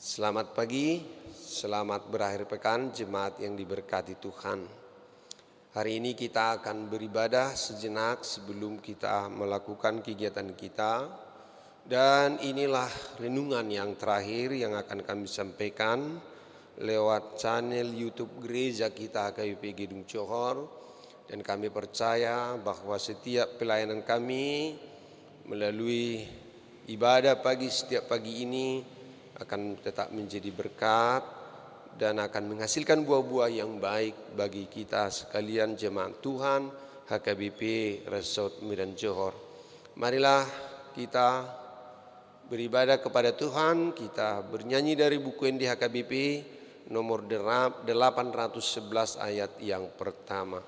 Selamat pagi, selamat berakhir pekan jemaat yang diberkati Tuhan. Hari ini kita akan beribadah sejenak sebelum kita melakukan kegiatan kita. Dan inilah renungan yang terakhir yang akan kami sampaikan lewat channel YouTube Gereja kita KUP Gedung Johor. Dan kami percaya bahwa setiap pelayanan kami melalui ibadah pagi setiap pagi ini akan tetap menjadi berkat dan akan menghasilkan buah-buah yang baik bagi kita sekalian jemaat Tuhan HKBP Resort Medan Johor. Marilah kita beribadah kepada Tuhan, kita bernyanyi dari buku yang di HKBP nomor 811 ayat yang pertama.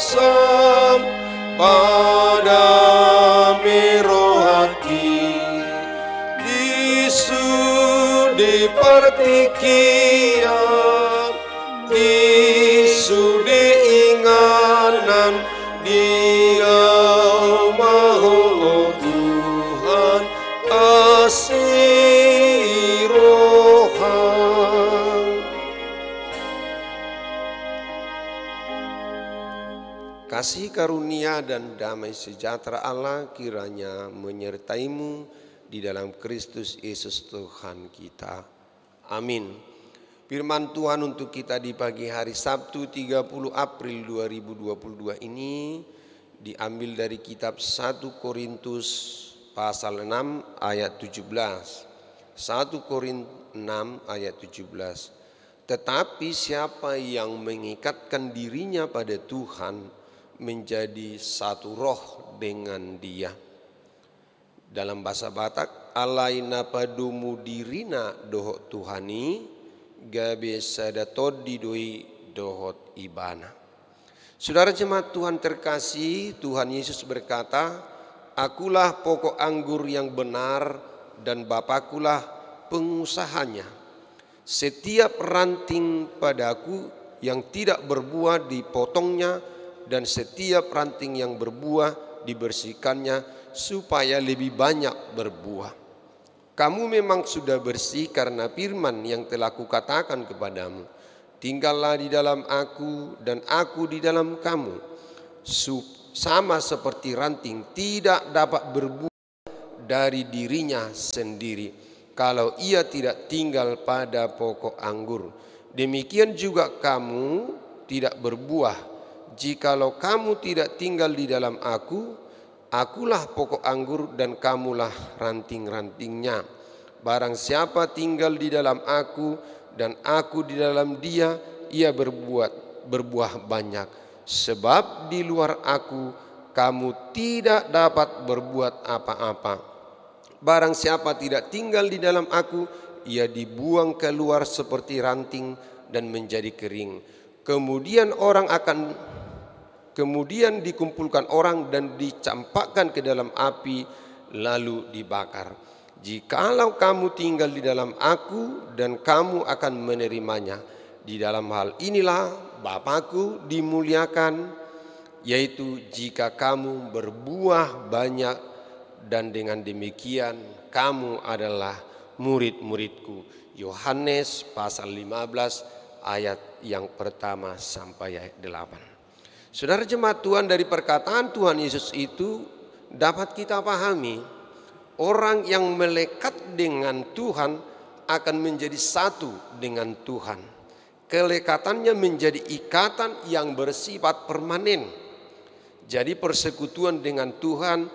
some bomb. kasih karunia dan damai sejahtera Allah kiranya menyertaimu di dalam Kristus Yesus Tuhan kita. Amin. Firman Tuhan untuk kita di pagi hari Sabtu 30 April 2022 ini diambil dari kitab 1 Korintus pasal 6 ayat 17. 1 Korintus 6 ayat 17. Tetapi siapa yang mengikatkan dirinya pada Tuhan, menjadi satu roh dengan dia. Dalam bahasa Batak, alaina padumu dirina dohot Tuhani, gabe sadatot didoi dohot ibana. Saudara jemaat Tuhan terkasih, Tuhan Yesus berkata, Akulah pokok anggur yang benar dan Bapakulah pengusahanya. Setiap ranting padaku yang tidak berbuah dipotongnya dan setiap ranting yang berbuah dibersihkannya supaya lebih banyak berbuah. Kamu memang sudah bersih karena firman yang telah kukatakan kepadamu. Tinggallah di dalam aku dan aku di dalam kamu. Sup, Sama seperti ranting tidak dapat berbuah dari dirinya sendiri kalau ia tidak tinggal pada pokok anggur. Demikian juga kamu tidak berbuah jikalau kamu tidak tinggal di dalam aku, akulah pokok anggur dan kamulah ranting-rantingnya. Barang siapa tinggal di dalam aku dan aku di dalam dia, ia berbuat berbuah banyak. Sebab di luar aku kamu tidak dapat berbuat apa-apa. Barang siapa tidak tinggal di dalam aku, ia dibuang keluar seperti ranting dan menjadi kering. Kemudian orang akan kemudian dikumpulkan orang dan dicampakkan ke dalam api lalu dibakar. Jikalau kamu tinggal di dalam aku dan kamu akan menerimanya. Di dalam hal inilah Bapakku dimuliakan yaitu jika kamu berbuah banyak dan dengan demikian kamu adalah murid-muridku. Yohanes pasal 15 ayat yang pertama sampai ayat 8. Saudara jemaat Tuhan dari perkataan Tuhan Yesus itu dapat kita pahami orang yang melekat dengan Tuhan akan menjadi satu dengan Tuhan. Kelekatannya menjadi ikatan yang bersifat permanen. Jadi persekutuan dengan Tuhan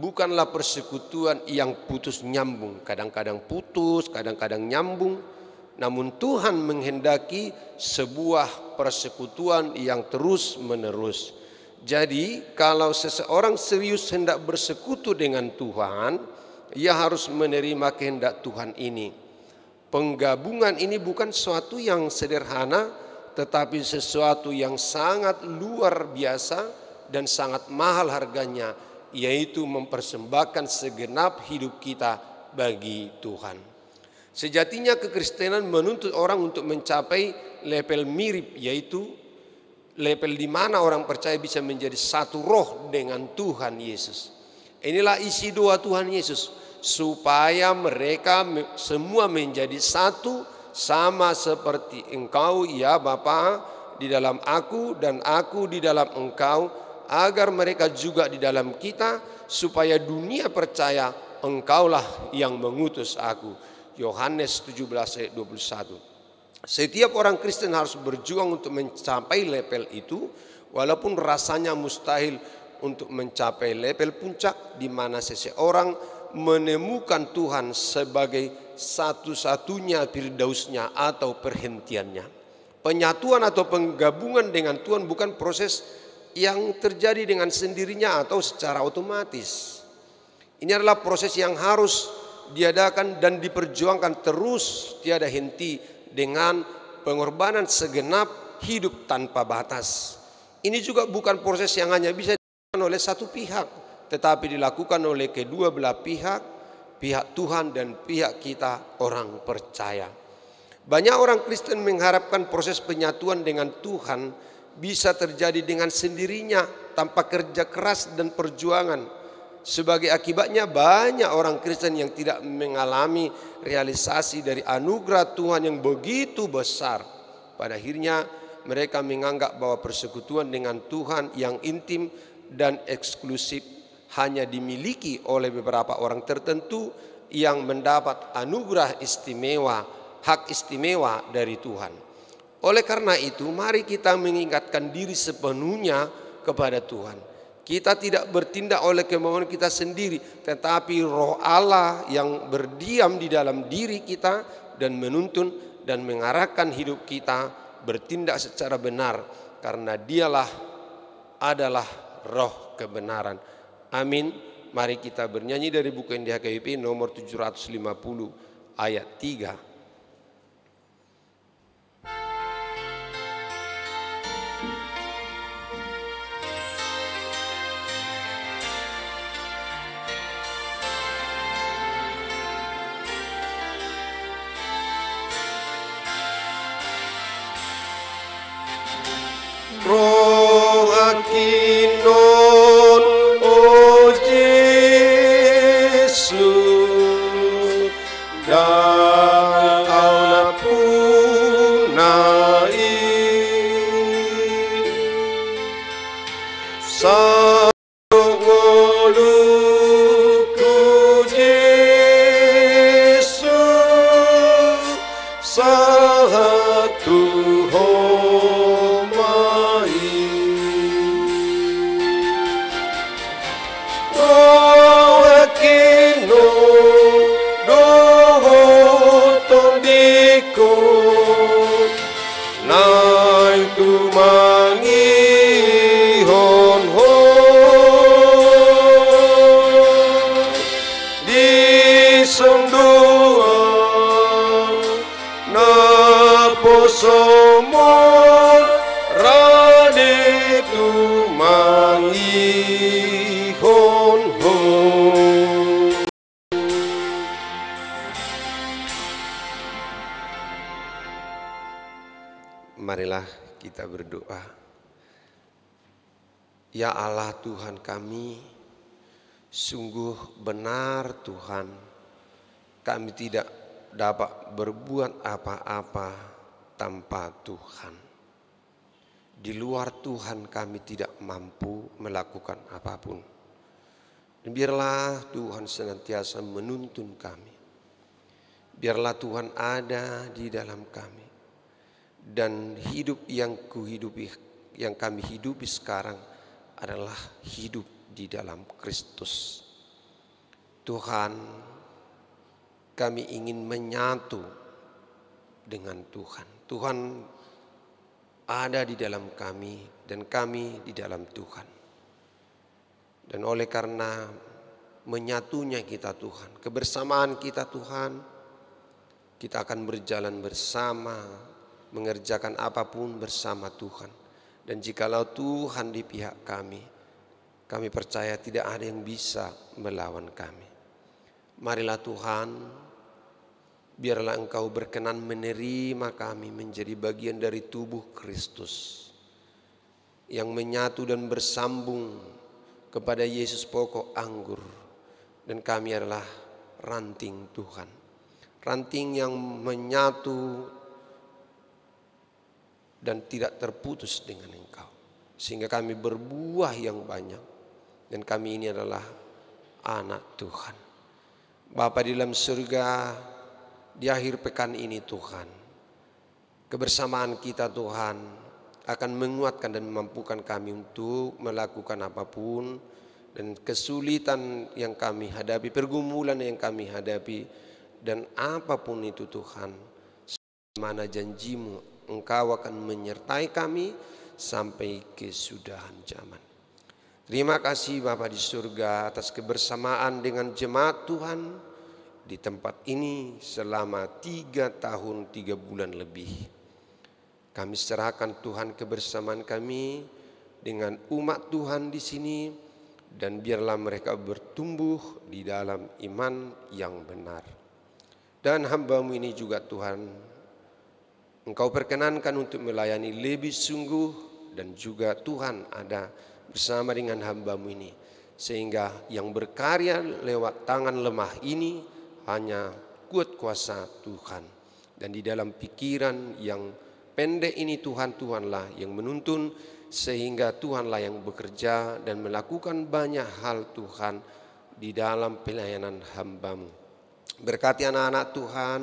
bukanlah persekutuan yang putus nyambung, kadang-kadang putus, kadang-kadang nyambung namun Tuhan menghendaki sebuah persekutuan yang terus-menerus. Jadi kalau seseorang serius hendak bersekutu dengan Tuhan, ia harus menerima kehendak Tuhan ini. Penggabungan ini bukan suatu yang sederhana, tetapi sesuatu yang sangat luar biasa dan sangat mahal harganya, yaitu mempersembahkan segenap hidup kita bagi Tuhan. Sejatinya kekristenan menuntut orang untuk mencapai level mirip yaitu level di mana orang percaya bisa menjadi satu roh dengan Tuhan Yesus. Inilah isi doa Tuhan Yesus supaya mereka semua menjadi satu sama seperti engkau ya Bapa di dalam aku dan aku di dalam engkau agar mereka juga di dalam kita supaya dunia percaya engkaulah yang mengutus aku. Yohanes 17 ayat 21. Setiap orang Kristen harus berjuang untuk mencapai level itu walaupun rasanya mustahil untuk mencapai level puncak di mana seseorang menemukan Tuhan sebagai satu-satunya firdausnya atau perhentiannya. Penyatuan atau penggabungan dengan Tuhan bukan proses yang terjadi dengan sendirinya atau secara otomatis. Ini adalah proses yang harus diadakan dan diperjuangkan terus tiada henti dengan pengorbanan segenap hidup tanpa batas. Ini juga bukan proses yang hanya bisa dilakukan oleh satu pihak, tetapi dilakukan oleh kedua belah pihak, pihak Tuhan dan pihak kita orang percaya. Banyak orang Kristen mengharapkan proses penyatuan dengan Tuhan bisa terjadi dengan sendirinya tanpa kerja keras dan perjuangan. Sebagai akibatnya banyak orang Kristen yang tidak mengalami realisasi dari anugerah Tuhan yang begitu besar. Pada akhirnya mereka menganggap bahwa persekutuan dengan Tuhan yang intim dan eksklusif hanya dimiliki oleh beberapa orang tertentu yang mendapat anugerah istimewa, hak istimewa dari Tuhan. Oleh karena itu, mari kita mengingatkan diri sepenuhnya kepada Tuhan kita tidak bertindak oleh kemauan kita sendiri, tetapi roh Allah yang berdiam di dalam diri kita dan menuntun dan mengarahkan hidup kita bertindak secara benar karena dialah adalah roh kebenaran. Amin. Mari kita bernyanyi dari buku NDHKIP nomor 750 ayat 3. somon rade tu hon ho Marilah kita berdoa Ya Allah Tuhan kami sungguh benar Tuhan kami tidak dapat berbuat apa-apa tanpa Tuhan. Di luar Tuhan kami tidak mampu melakukan apapun. Dan biarlah Tuhan senantiasa menuntun kami. Biarlah Tuhan ada di dalam kami. Dan hidup yang kuhidupi, yang kami hidupi sekarang adalah hidup di dalam Kristus. Tuhan, kami ingin menyatu dengan Tuhan. Tuhan ada di dalam kami dan kami di dalam Tuhan. Dan oleh karena menyatunya kita Tuhan, kebersamaan kita Tuhan, kita akan berjalan bersama, mengerjakan apapun bersama Tuhan. Dan jikalau Tuhan di pihak kami, kami percaya tidak ada yang bisa melawan kami. Marilah Tuhan Biarlah engkau berkenan menerima kami menjadi bagian dari tubuh Kristus yang menyatu dan bersambung kepada Yesus pokok anggur dan kami adalah ranting Tuhan. Ranting yang menyatu dan tidak terputus dengan engkau. Sehingga kami berbuah yang banyak. Dan kami ini adalah anak Tuhan. Bapa di dalam surga, di akhir pekan ini Tuhan. Kebersamaan kita Tuhan akan menguatkan dan memampukan kami untuk melakukan apapun dan kesulitan yang kami hadapi, pergumulan yang kami hadapi dan apapun itu Tuhan. Mana janjimu engkau akan menyertai kami sampai kesudahan zaman. Terima kasih Bapak di surga atas kebersamaan dengan jemaat Tuhan di tempat ini selama tiga tahun tiga bulan lebih. Kami serahkan Tuhan kebersamaan kami dengan umat Tuhan di sini dan biarlah mereka bertumbuh di dalam iman yang benar. Dan hambamu ini juga Tuhan, Engkau perkenankan untuk melayani lebih sungguh dan juga Tuhan ada bersama dengan hambamu ini. Sehingga yang berkarya lewat tangan lemah ini, hanya kuat kuasa Tuhan. Dan di dalam pikiran yang pendek ini Tuhan Tuhanlah yang menuntun sehingga Tuhanlah yang bekerja dan melakukan banyak hal Tuhan di dalam pelayanan hambamu. Berkati anak-anak Tuhan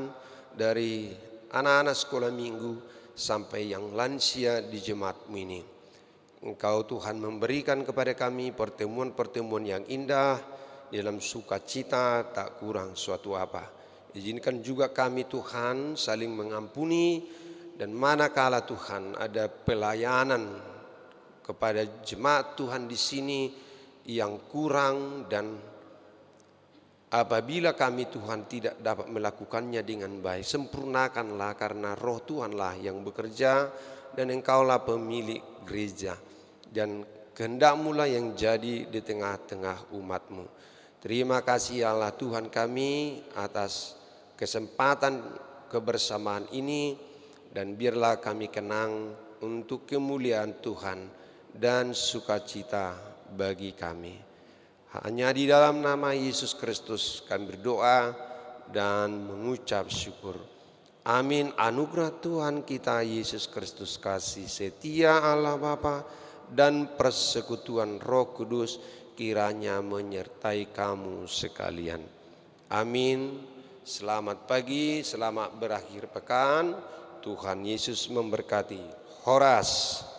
dari anak-anak sekolah minggu sampai yang lansia di jemaatmu ini. Engkau Tuhan memberikan kepada kami pertemuan-pertemuan yang indah, di dalam sukacita tak kurang suatu apa. Izinkan juga kami Tuhan saling mengampuni dan manakala Tuhan ada pelayanan kepada jemaat Tuhan di sini yang kurang dan apabila kami Tuhan tidak dapat melakukannya dengan baik sempurnakanlah karena roh Tuhanlah yang bekerja dan engkaulah pemilik gereja dan kehendakmu lah yang jadi di tengah-tengah umatmu. Terima kasih ya Allah Tuhan kami atas kesempatan kebersamaan ini dan biarlah kami kenang untuk kemuliaan Tuhan dan sukacita bagi kami. Hanya di dalam nama Yesus Kristus kami berdoa dan mengucap syukur. Amin anugerah Tuhan kita Yesus Kristus kasih setia Allah Bapa dan persekutuan Roh Kudus kiranya menyertai kamu sekalian. Amin. Selamat pagi, selamat berakhir pekan. Tuhan Yesus memberkati. Horas.